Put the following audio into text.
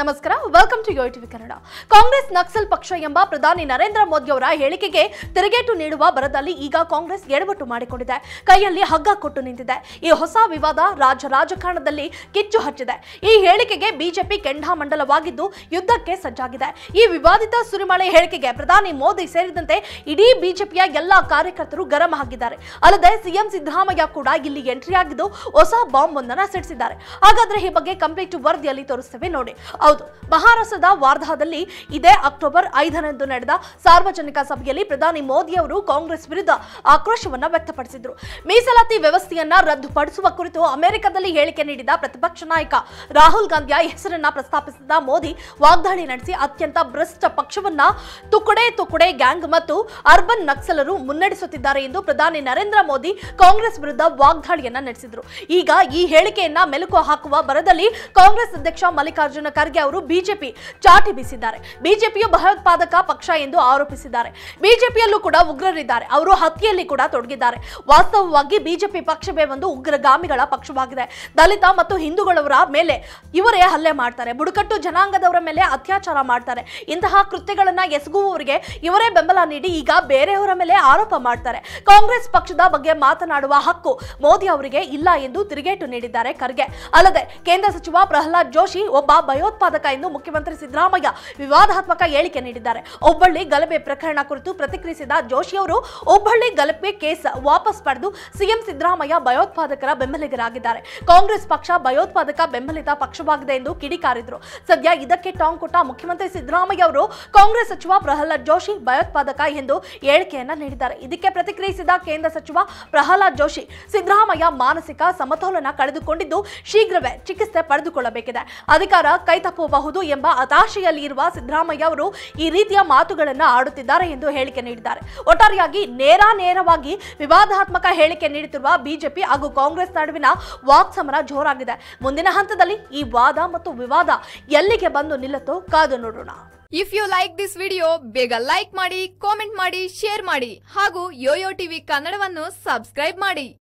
ನಮಸ್ಕಾರ welcome to UTV Kannada Congress Naxal ಪಕ್ಷ ಎಂಬ ಪ್ರಧಾನಿ ನರೇಂದ್ರ ಮೋದಿ ಅವರ ಹೇಳಿಕೆಗೆ ತಿರುಗೇಟು ನೀಡುವ ಬರದಲ್ಲಿ ಈಗ ಕಾಂಗ್ರೆಸ್ ಎಡವಟ್ಟು ಮಾಡಿಕೊಂಡಿದೆ ಕೈಯಲ್ಲಿ ಹಗ್ಗ ಕೊಟ್ಟು ನಿಂತಿದೆ ಈ ಹೊಸ ವಿವಾದ ರಾಜ ರಾಜಕಾರಣದಲ್ಲಿ ಕಿಚ್ಚು ಹಚ್ಚಿದೆ ಈ ಹೇಳಿಕೆಗೆ ಬಿಜೆಪಿ ಮಂಡಲವಾಗಿದ್ದು ಯುದ್ಧಕ್ಕೆ ಸಜ್ಜಾಗಿದೆ ಈ ವಿವಾದಿತ ಸುರಿಮಳೆ ಹೇಳಿಕೆಗೆ ಪ್ರಧಾನಿ ಮೋದಿ ಸೇರಿದಂತೆ ಇಡೀ ಬಿಜೆಪಿಯ ಎಲ್ಲಾ ಕಾರ್ಯಕರ್ತರು ಗರಂ ಆಗಿದ್ದಾರೆ ಅಲ್ಲದೆ ಸಿಎಂ ಸಿದ್ದರಾಮಯ್ಯ ಕೂಡ ಇಲ್ಲಿ ಎಂಟ್ರಿ ಆಗಿದ್ದು ಹೊಸ ಬಾಂಬ್ ಒಂದನ್ನು ಸಿಡಿಸಿದ್ದಾರೆ ಹಾಗಾದ್ರೆ ಈ ಬಗ್ಗೆ ಕಂಪ್ಲೀಟ್ ವರದಿಯಲ್ಲಿ ತೋರಿಸ್ತೇವೆ ನೋಡಿ ಹೌದು ಮಹಾರಾಷ್ಟ್ರದ ವಾರ್ಧಾದಲ್ಲಿ ಇದೇ ಅಕ್ಟೋಬರ್ ಐದರಂದು ನಡೆದ ಸಾರ್ವಜನಿಕ ಸಭೆಯಲ್ಲಿ ಪ್ರಧಾನಿ ಮೋದಿ ಅವರು ಕಾಂಗ್ರೆಸ್ ವಿರುದ್ಧ ಆಕ್ರೋಶವನ್ನ ವ್ಯಕ್ತಪಡಿಸಿದ್ರು ಮೀಸಲಾತಿ ವ್ಯವಸ್ಥೆಯನ್ನ ರದ್ದುಪಡಿಸುವ ಕುರಿತು ಅಮೆರಿಕದಲ್ಲಿ ಹೇಳಿಕೆ ನೀಡಿದ ಪ್ರತಿಪಕ್ಷ ನಾಯಕ ರಾಹುಲ್ ಗಾಂಧಿಯ ಹೆಸರನ್ನ ಪ್ರಸ್ತಾಪಿಸಿದ ಮೋದಿ ವಾಗ್ದಾಳಿ ನಡೆಸಿ ಅತ್ಯಂತ ಭ್ರಷ್ಟ ಪಕ್ಷವನ್ನ ತುಕುಡೆ ತುಕುಡೆ ಗ್ಯಾಂಗ್ ಮತ್ತು ಅರ್ಬನ್ ನಕ್ಸಲರು ಮುನ್ನಡೆಸುತ್ತಿದ್ದಾರೆ ಎಂದು ಪ್ರಧಾನಿ ನರೇಂದ್ರ ಮೋದಿ ಕಾಂಗ್ರೆಸ್ ವಿರುದ್ಧ ವಾಗ್ದಾಳಿಯನ್ನ ನಡೆಸಿದರು ಈಗ ಈ ಹೇಳಿಕೆಯನ್ನ ಮೆಲುಕು ಹಾಕುವ ಬರದಲ್ಲಿ ಕಾಂಗ್ರೆಸ್ ಅಧ್ಯಕ್ಷ ಮಲ್ಲಿಕಾರ್ಜುನ ಖರ್ಗೆ ಅವರು ಬಿಜೆಪಿ ಚಾಟಿ ಬೀಸಿದ್ದಾರೆ ಬಿಜೆಪಿಯು ಭಯೋತ್ಪಾದಕ ಪಕ್ಷ ಎಂದು ಆರೋಪಿಸಿದ್ದಾರೆ ಬಿಜೆಪಿಯಲ್ಲೂ ಕೂಡ ಉಗ್ರರಿದ್ದಾರೆ ಅವರು ಹತ್ಯೆಯಲ್ಲಿ ಕೂಡ ತೊಡಗಿದ್ದಾರೆ ವಾಸ್ತವವಾಗಿ ಬಿಜೆಪಿ ಪಕ್ಷವೇ ಒಂದು ಉಗ್ರಗಾಮಿಗಳ ಪಕ್ಷವಾಗಿದೆ ದಲಿತ ಮತ್ತು ಹಿಂದೂಗಳವರ ಮೇಲೆ ಇವರೇ ಹಲ್ಲೆ ಮಾಡ್ತಾರೆ ಬುಡಕಟ್ಟು ಜನಾಂಗದವರ ಮೇಲೆ ಅತ್ಯಾಚಾರ ಮಾಡ್ತಾರೆ ಇಂತಹ ಕೃತ್ಯಗಳನ್ನ ಎಸಗುವವರಿಗೆ ಇವರೇ ಬೆಂಬಲ ನೀಡಿ ಈಗ ಬೇರೆಯವರ ಮೇಲೆ ಆರೋಪ ಮಾಡ್ತಾರೆ ಕಾಂಗ್ರೆಸ್ ಪಕ್ಷದ ಬಗ್ಗೆ ಮಾತನಾಡುವ ಹಕ್ಕು ಮೋದಿ ಅವರಿಗೆ ಇಲ್ಲ ಎಂದು ತಿರುಗೇಟು ನೀಡಿದ್ದಾರೆ ಖರ್ಗೆ ಅಲ್ಲದೆ ಕೇಂದ್ರ ಸಚಿವ ಪ್ರಹ್ಲಾದ್ ಜೋಶಿ ಒಬ್ಬ ಭಯೋತ್ಪಾದಕ ವಾದಕ ಎಂದು ಮುಖ್ಯಮಂತ್ರಿ ಸಿದ್ದರಾಮಯ್ಯ ವಿವಾದಾತ್ಮಕ ಹೇಳಿಕೆ ನೀಡಿದ್ದಾರೆ ಹುಬ್ಬಳ್ಳಿ ಗಲಭೆ ಪ್ರಕರಣ ಕುರಿತು ಪ್ರತಿಕ್ರಿಯಿಸಿದ ಜೋಶಿ ಅವರು ಹುಬ್ಬಳ್ಳಿ ಗಲಭೆ ಕೇಸ್ ವಾಪಸ್ ಪಡೆದು ಸಿಎಂ ಸಿದ್ದರಾಮಯ್ಯ ಭಯೋತ್ಪಾದಕರ ಬೆಂಬಲಿಗರಾಗಿದ್ದಾರೆ ಕಾಂಗ್ರೆಸ್ ಪಕ್ಷ ಭಯೋತ್ಪಾದಕ ಬೆಂಬಲಿತ ಪಕ್ಷವಾಗಿದೆ ಎಂದು ಕಿಡಿಕಾರಿದ್ರು ಸದ್ಯ ಇದಕ್ಕೆ ಟಾಂಗ್ ಕೊಟ್ಟ ಮುಖ್ಯಮಂತ್ರಿ ಸಿದ್ದರಾಮಯ್ಯ ಅವರು ಕಾಂಗ್ರೆಸ್ ಸಚಿವ ಪ್ರಹ್ಲಾದ್ ಜೋಶಿ ಭಯೋತ್ಪಾದಕ ಎಂದು ಹೇಳಿಕೆಯನ್ನ ನೀಡಿದ್ದಾರೆ ಇದಕ್ಕೆ ಪ್ರತಿಕ್ರಿಯಿಸಿದ ಕೇಂದ್ರ ಸಚಿವ ಪ್ರಹ್ಲಾದ್ ಜೋಶಿ ಸಿದ್ದರಾಮಯ್ಯ ಮಾನಸಿಕ ಸಮತೋಲನ ಕಳೆದುಕೊಂಡಿದ್ದು ಶೀಘ್ರವೇ ಚಿಕಿತ್ಸೆ ಪಡೆದುಕೊಳ್ಳಬೇಕಿದೆ ಅಧಿಕಾರ ಕೈ ತಪ್ಪಬಹುದು ಎಂಬ ಇರುವ ಸಿದ್ದರಾಮಯ್ಯ ಅವರು ಈ ರೀತಿಯ ಮಾತುಗಳನ್ನು ಆಡುತ್ತಿದ್ದಾರೆ ಎಂದು ಹೇಳಿಕೆ ನೀಡಿದ್ದಾರೆ ಒಟ್ಟಾರೆಯಾಗಿ ನೇರ ನೇರವಾಗಿ ವಿವಾದಾತ್ಮಕ ಹೇಳಿಕೆ ನೀಡುತ್ತಿರುವ ಬಿಜೆಪಿ ಹಾಗೂ ಕಾಂಗ್ರೆಸ್ ನಡುವಿನ ವಾಕ್ಸಮರ ಜೋರಾಗಿದೆ ಮುಂದಿನ ಹಂತದಲ್ಲಿ ಈ ವಾದ ಮತ್ತು ವಿವಾದ ಎಲ್ಲಿಗೆ ಬಂದು ನಿಲ್ಲುತ್ತೋ ಕಾದು ನೋಡೋಣ if you like this video ಬೇಗ ಲೈಕ್ ಮಾಡಿ ಕಾಮೆಂಟ್ ಮಾಡಿ ಶೇರ್ ಮಾಡಿ ಹಾಗೂ ಯೋಯೋ ಟಿವಿ ಕನ್ನಡವನ್ನು ಸಬ್ಸ್ಕ್ರೈಬ್ ಮಾಡಿ